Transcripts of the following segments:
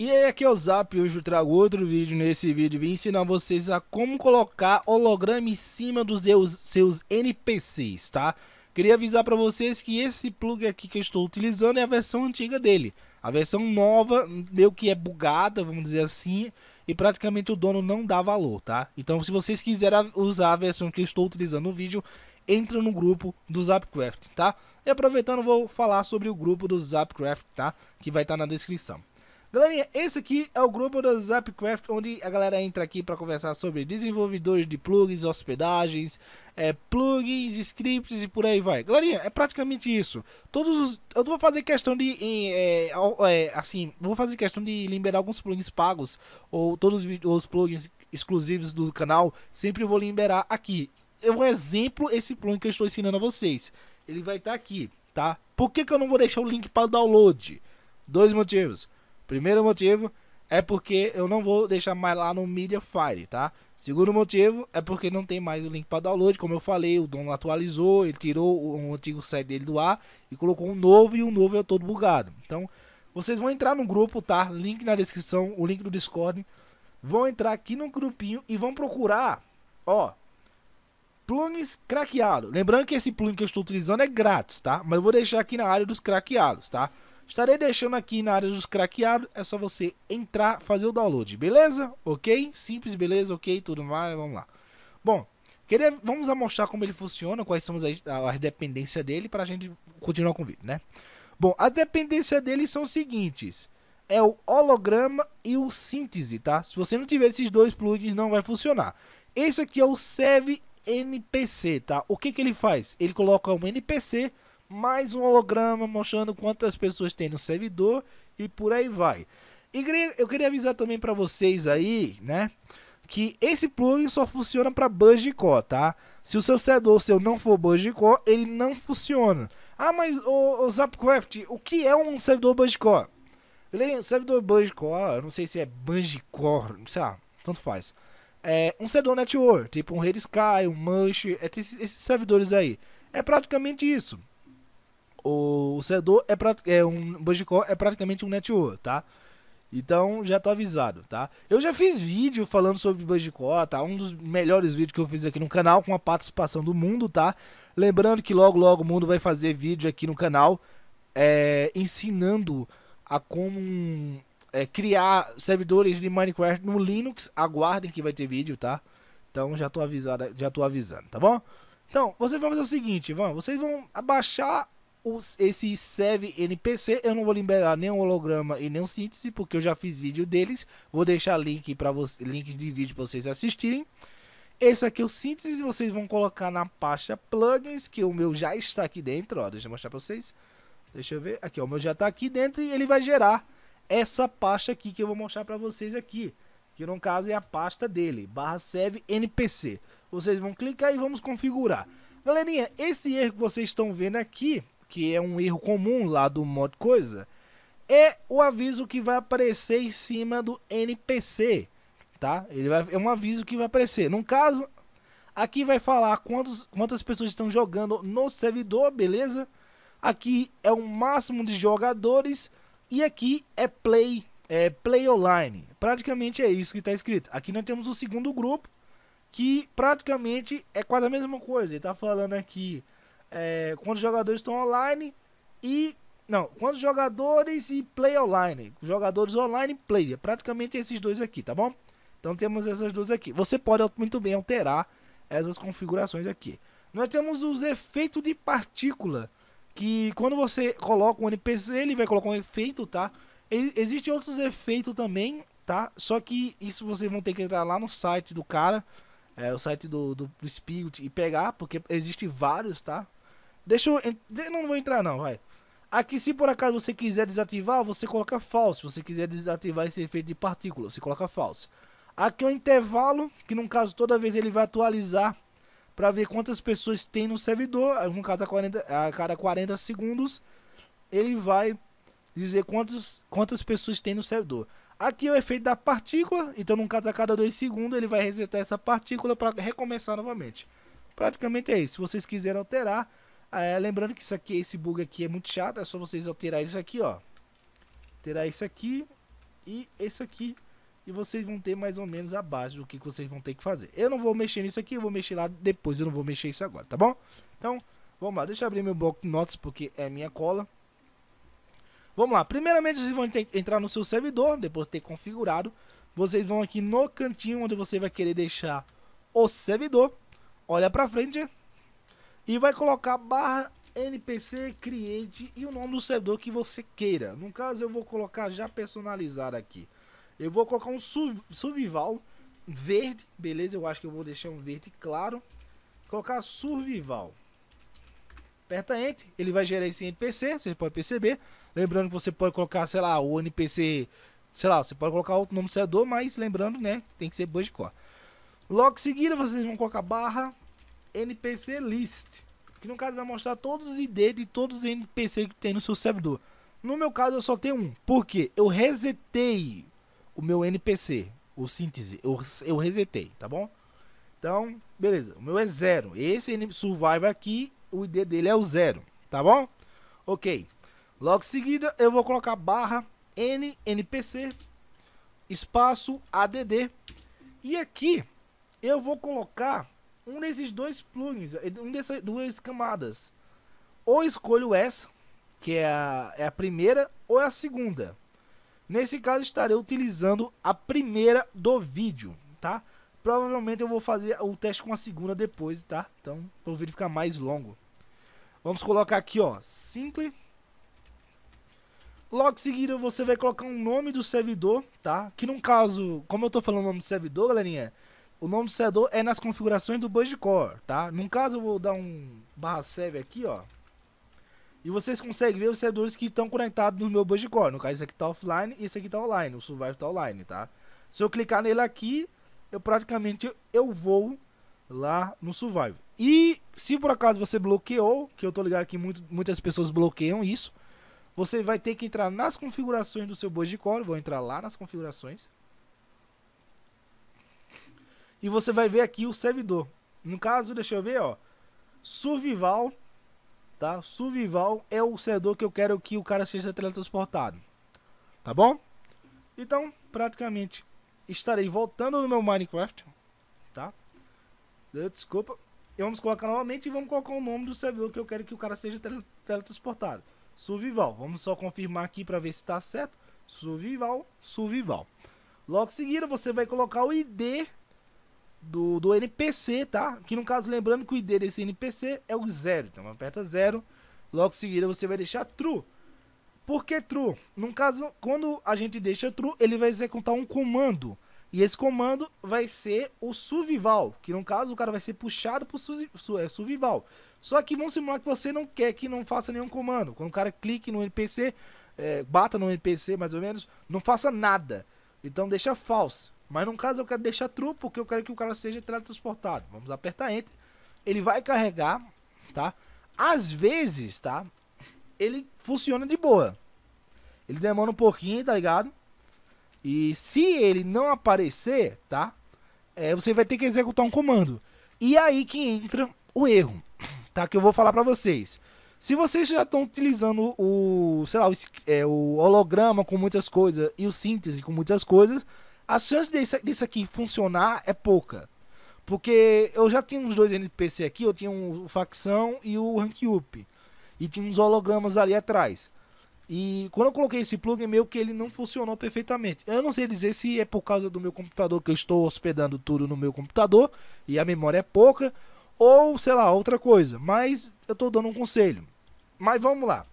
E aí, aqui é o Zap, hoje eu trago outro vídeo, nesse vídeo vim ensinar vocês a como colocar holograma em cima dos seus, NPCs, tá? Queria avisar para vocês que esse plug aqui que eu estou utilizando é a versão antiga dele. A versão nova, meio que é bugada, vamos dizer assim, e praticamente o dono não dá valor, tá? Então se vocês quiserem usar a versão que eu estou utilizando no vídeo, entra no grupo do Zapcraft, tá? E aproveitando, vou falar sobre o grupo do Zapcraft, tá? Que vai estar tá na descrição. Galerinha, esse aqui é o grupo da Zapcraft, onde a galera entra aqui para conversar sobre desenvolvedores de plugins, hospedagens, é, plugins, scripts e por aí vai. Galerinha, é praticamente isso. Todos os, eu vou fazer questão de, é, é, assim, vou fazer questão de liberar alguns plugins pagos ou todos os, plugins exclusivos do canal. Sempre vou liberar aqui. Eu vou exemplo esse plugin que eu estou ensinando a vocês. Ele vai estar tá aqui, tá? Por que, que eu não vou deixar o link para download? Dois motivos. Primeiro motivo é porque eu não vou deixar mais lá no Media tá? Segundo motivo é porque não tem mais o link para download, como eu falei, o dono atualizou, ele tirou o um antigo site dele do ar e colocou um novo e o um novo é todo bugado. Então, vocês vão entrar no grupo, tá? Link na descrição, o link do Discord. Vão entrar aqui no grupinho e vão procurar, ó, plugins craqueado. Lembrando que esse plugin que eu estou utilizando é grátis, tá? Mas eu vou deixar aqui na área dos craqueados, tá? Estarei deixando aqui na área dos craqueados, é só você entrar, fazer o download, beleza? Ok? Simples, beleza, ok, tudo mais, vamos lá. Bom, queria, vamos mostrar como ele funciona, quais são as, as dependências dele para a gente continuar com o vídeo, né? Bom, a dependência dele são os seguintes, é o holograma e o síntese, tá? Se você não tiver esses dois plugins, não vai funcionar. Esse aqui é o Save NPC, tá? O que, que ele faz? Ele coloca um NPC mais um holograma mostrando quantas pessoas tem no servidor e por aí vai. E eu queria avisar também para vocês aí, né, que esse plugin só funciona para Bugicó, tá? Se o seu servidor seu não for Bugicó, ele não funciona. Ah, mas o, o Zapcraft, o que é um servidor Bugicó? O é servidor Bugicó, não sei se é Bungicó, não sei lá, tanto faz. É um servidor network, tipo um Red Sky, um Mush, é, esses servidores aí. É praticamente isso o, o é, pra, é um Bojicó é praticamente um network, tá? Então já tô avisado, tá? Eu já fiz vídeo falando sobre Bojicó, tá? Um dos melhores vídeos que eu fiz aqui no canal com a participação do mundo, tá? Lembrando que logo logo o mundo vai fazer vídeo aqui no canal é, ensinando a como é, criar servidores de Minecraft no Linux. Aguardem que vai ter vídeo, tá? Então já tô avisado, já tô avisando, tá bom? Então, vocês vão fazer o seguinte, vão, vocês vão abaixar os, esse Sev NPC. Eu não vou liberar nem um holograma e nem um síntese, porque eu já fiz vídeo deles. Vou deixar link, para você, link de vídeo para vocês assistirem. Esse aqui é o síntese, vocês vão colocar na pasta plugins, que o meu já está aqui dentro, ó, deixa eu mostrar para vocês. Deixa eu ver, aqui ó, o meu já está aqui dentro e ele vai gerar essa pasta aqui que eu vou mostrar para vocês aqui. Que no caso é a pasta dele, barra serve NPC. Vocês vão clicar e vamos configurar. Galerinha, esse erro que vocês estão vendo aqui que é um erro comum lá do modo coisa, é o aviso que vai aparecer em cima do NPC, tá? Ele vai, é um aviso que vai aparecer. No caso, aqui vai falar quantos, quantas pessoas estão jogando no servidor, beleza? Aqui é o máximo de jogadores e aqui é play, é play online. Praticamente é isso que está escrito. Aqui nós temos o segundo grupo que praticamente é quase a mesma coisa. Ele está falando aqui é, quando os jogadores estão online e. Não, quando os jogadores e play online. Jogadores online e play. É praticamente esses dois aqui, tá bom? Então temos essas duas aqui. Você pode muito bem alterar essas configurações aqui. Nós temos os efeitos de partícula. Que quando você coloca um NPC, ele vai colocar um efeito, tá? Existem outros efeitos também, tá? Só que isso vocês vão ter que entrar lá no site do cara, é, o site do, do, do Spirit, e pegar, porque existe vários, tá? Deixa eu. eu não vou entrar, não, vai. Aqui, se por acaso você quiser desativar, você coloca falso. Se você quiser desativar esse efeito de partícula, você coloca falso. Aqui é o intervalo, que no caso toda vez ele vai atualizar para ver quantas pessoas tem no servidor. No caso, a, 40, a cada 40 segundos, ele vai dizer quantos, quantas pessoas tem no servidor. Aqui é o efeito da partícula, então no caso a cada 2 segundos ele vai resetar essa partícula para recomeçar novamente. Praticamente é isso. Se vocês quiserem alterar, ah, é, lembrando que isso aqui, esse bug aqui é muito chato, é só vocês alterar isso aqui, ó. Terá isso aqui e esse aqui. E vocês vão ter mais ou menos a base do que vocês vão ter que fazer. Eu não vou mexer nisso aqui, eu vou mexer lá depois, eu não vou mexer isso agora, tá bom? Então, vamos lá, deixa eu abrir meu bloco de notas porque é minha cola. Vamos lá, primeiramente vocês vão entrar no seu servidor, depois de ter configurado. Vocês vão aqui no cantinho onde você vai querer deixar o servidor. Olha pra frente, e vai colocar barra NPC cliente e o nome do servidor que você queira. No caso, eu vou colocar já personalizado aqui. Eu vou colocar um survival verde, beleza? Eu acho que eu vou deixar um verde claro. Colocar survival. Aperta Enter, ele vai gerar esse NPC, você pode perceber. Lembrando que você pode colocar, sei lá, o NPC, sei lá, você pode colocar outro nome do servidor, mas lembrando, né, tem que ser cor Logo em seguida, vocês vão colocar barra NPC List, que no caso vai mostrar todos os ID de todos os NPC que tem no seu servidor. No meu caso eu só tenho um, porque eu resetei o meu NPC, o síntese, eu, eu resetei, tá bom? Então, beleza, o meu é zero. Esse Survivor aqui, o ID dele é o zero, tá bom? Ok. Logo em seguida eu vou colocar barra N NPC espaço ADD e aqui eu vou colocar um desses dois plugins, eh, um dessas duas camadas. Ou escolho essa, que é a, é a primeira, ou é a segunda. Nesse caso, estarei utilizando a primeira do vídeo, tá? Provavelmente eu vou fazer o teste com a segunda depois, tá? Então, para o vídeo ficar mais longo. Vamos colocar aqui, ó, Simple. Logo em seguida, você vai colocar um nome do servidor, tá? Que no caso, como eu tô falando o nome do servidor, galerinha, o nome do servidor é nas configurações do bus core, tá? No caso, eu vou dar um barra save aqui, ó. E vocês conseguem ver os servidores que estão conectados no meu bus core. No caso, esse aqui tá offline e esse aqui tá online. O survival tá online, tá? Se eu clicar nele aqui, eu praticamente eu vou lá no survival. E se por acaso você bloqueou, que eu tô ligado que muito, muitas pessoas bloqueiam isso, você vai ter que entrar nas configurações do seu bus core. Vou entrar lá nas configurações e você vai ver aqui o servidor. No caso, deixa eu ver, ó, Survival, tá? Survival é o servidor que eu quero que o cara seja teletransportado, tá bom? Então, praticamente, estarei voltando no meu Minecraft, tá? Eh, desculpa. E vamos colocar novamente e vamos colocar o nome do servidor que eu quero que o cara seja teletransportado. Survival. Vamos só confirmar aqui para ver se está certo. Survival, Survival. Logo em seguida, você vai colocar o ID do, do NPC, tá? Que no caso, lembrando que o ID desse NPC é o zero. Então aperta zero, logo em seguida você vai deixar true. Por que true? No caso, quando a gente deixa true, ele vai executar um comando. E esse comando vai ser o survival, que no caso o cara vai ser puxado para o é, survival. Só que vamos simular que você não quer que não faça nenhum comando. Quando o cara clique no NPC, é, bata no NPC mais ou menos, não faça nada. Então deixa falso. Mas no caso eu quero deixar true porque eu quero que o cara seja teletransportado. Vamos apertar Enter. Ele vai carregar, tá? Às vezes, tá? Ele funciona de boa. Ele demora um pouquinho, tá ligado? E se ele não aparecer, tá? É, você vai ter que executar um comando. E aí que entra o erro, tá? Que eu vou falar pra vocês. Se vocês já estão utilizando o, sei lá, o, é, o holograma com muitas coisas e o síntese com muitas coisas, a chance disso, disso aqui funcionar é pouca. Porque eu já tinha uns dois NPC aqui, eu tinha um, o Facção e o Rank Up. E tinha uns hologramas ali atrás. E quando eu coloquei esse plugin, meio que ele não funcionou perfeitamente. Eu não sei dizer se é por causa do meu computador, que eu estou hospedando tudo no meu computador e a memória é pouca, ou sei lá, outra coisa. Mas eu estou dando um conselho. Mas vamos lá.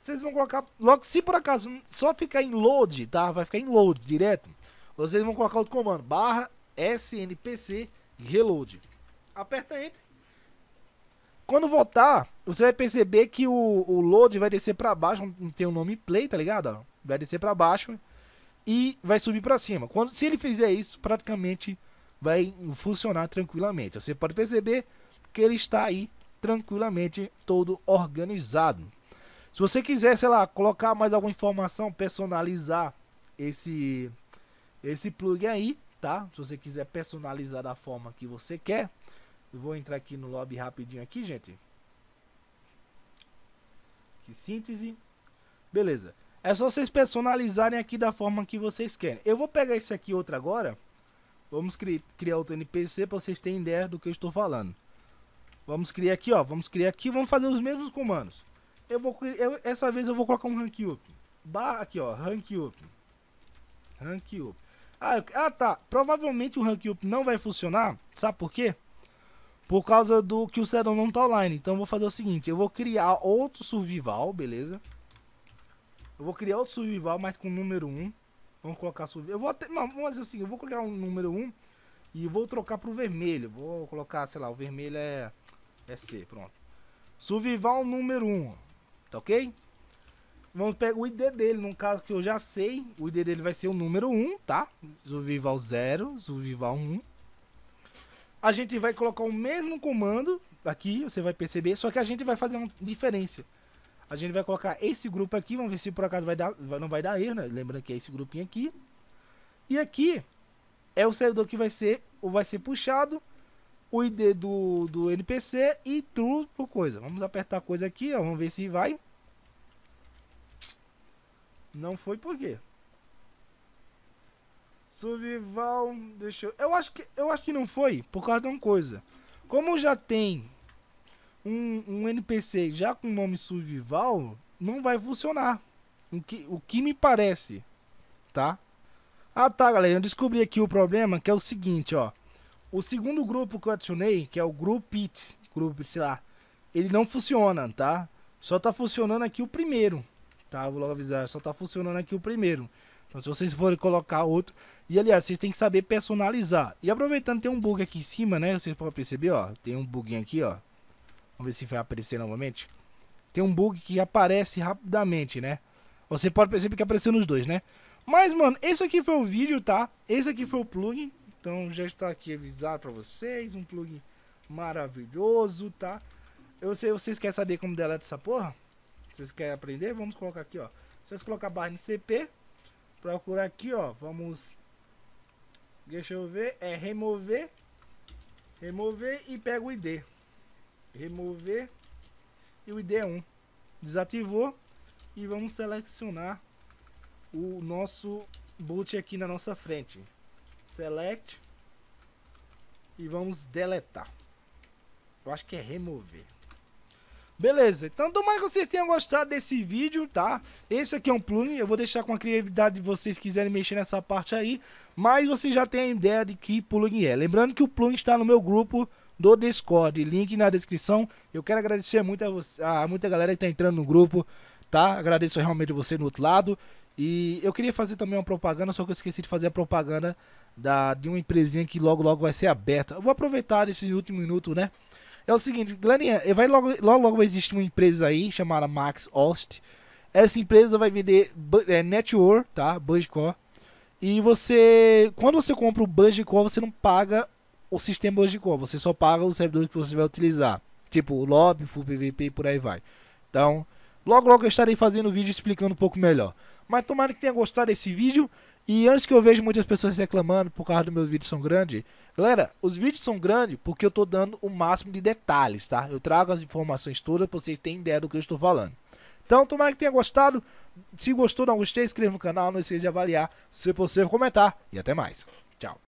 Vocês vão colocar logo, se por acaso só ficar em load, tá? Vai ficar em load direto vocês vão colocar outro comando, barra snpc reload. Aperta enter. Quando voltar, você vai perceber que o, o load vai descer para baixo, não tem o um nome play, tá ligado? Vai descer para baixo e vai subir para cima. Quando se ele fizer isso, praticamente vai funcionar tranquilamente. Você pode perceber que ele está aí tranquilamente todo organizado. Se você quiser, sei lá, colocar mais alguma informação, personalizar esse esse plug aí, tá? Se você quiser personalizar da forma que você quer. Eu vou entrar aqui no lobby rapidinho aqui, gente. Que síntese. Beleza. É só vocês personalizarem aqui da forma que vocês querem. Eu vou pegar esse aqui outro agora. Vamos cri criar outro NPC para vocês terem ideia do que eu estou falando. Vamos criar aqui, ó. Vamos criar aqui. Vamos fazer os mesmos comandos. Eu vou, eu, essa vez eu vou colocar um rank up. bar aqui, ó. Rank up. Rank up. Ah, ah tá, provavelmente o rank up não vai funcionar, sabe por quê? Por causa do que o Serum não tá online. Então eu vou fazer o seguinte, eu vou criar outro survival, beleza? Eu vou criar outro survival, mas com número 1. Vamos colocar survival. Eu vou até, não, vamos fazer o seguinte, eu vou criar um número 1 e vou trocar pro vermelho. Vou colocar, sei lá, o vermelho é é C, pronto. Survival número 1. Tá OK? Vamos pegar o ID dele, num caso que eu já sei, o ID dele vai ser o número 1, tá? Zuvival 0, Zuvival 1. A gente vai colocar o mesmo comando aqui, você vai perceber, só que a gente vai fazer uma diferença. A gente vai colocar esse grupo aqui, vamos ver se por acaso vai dar, não vai dar erro, né? Lembrando que é esse grupinho aqui. E aqui é o servidor que vai ser, ou vai ser puxado, o ID do, do NPC e true por coisa. Vamos apertar a coisa aqui, ó, vamos ver se vai. Não foi por quê? Survival, deixa eu... Eu acho, que, eu acho que não foi por causa de uma coisa. Como já tem um, um NPC já com o nome Survival, não vai funcionar. O que, o que me parece, tá? Ah tá, galera, eu descobri aqui o problema, que é o seguinte, ó. O segundo grupo que eu adicionei, que é o Group It, grupo, sei lá, ele não funciona, tá? Só tá funcionando aqui o primeiro tá? Vou logo avisar, só tá funcionando aqui o primeiro. Então, se vocês forem colocar outro. E aliás, vocês têm que saber personalizar. E aproveitando, tem um bug aqui em cima, né? Vocês podem perceber, ó. Tem um buguinho aqui, ó. Vamos ver se vai aparecer novamente. Tem um bug que aparece rapidamente, né? Você pode perceber que apareceu nos dois, né? Mas, mano, esse aqui foi o vídeo, tá? Esse aqui foi o plugin. Então, já está aqui avisado pra vocês. Um plugin maravilhoso, tá? Eu sei, vocês querem saber como deleta essa porra? Vocês querem aprender? Vamos colocar aqui, ó. Vocês colocar barra NCP, procurar aqui, ó. Vamos. Deixa eu ver. É remover. Remover e pega o ID. Remover. E o ID é 1. Desativou. E vamos selecionar o nosso boot aqui na nossa frente. Select. E vamos deletar. Eu acho que é remover. Beleza, então tomara que vocês tenham gostado desse vídeo, tá? Esse aqui é um plugin, eu vou deixar com a criatividade de vocês quiserem mexer nessa parte aí, mas vocês já têm a ideia de que plugin é. Lembrando que o plugin está no meu grupo do Discord, link na descrição. Eu quero agradecer muito a, você, a muita galera que está entrando no grupo, tá? Agradeço realmente você no outro lado. E eu queria fazer também uma propaganda, só que eu esqueci de fazer a propaganda da, de uma empresinha que logo logo vai ser aberta. Eu vou aproveitar esse último minuto, né? É o seguinte, galerinha, eh, vai logo, logo, logo vai existir uma empresa aí chamada Max Ost. Essa empresa vai vender é, eh, Network, tá? Bungecore. E você, quando você compra o Bungecore, você não paga o sistema Bungecore, você só paga o servidor que você vai utilizar. Tipo lobby, full PVP e por aí vai. Então, logo logo eu estarei fazendo vídeo explicando um pouco melhor. Mas tomara que tenha gostado desse vídeo. E antes que eu veja muitas pessoas reclamando por causa dos meus vídeos são grandes, galera, os vídeos são grandes porque eu tô dando o máximo de detalhes, tá? Eu trago as informações todas pra vocês terem ideia do que eu estou falando. Então, tomara que tenha gostado. Se gostou, não gostei, inscreva no canal, não esqueça de avaliar, se possível, comentar. E até mais. Tchau.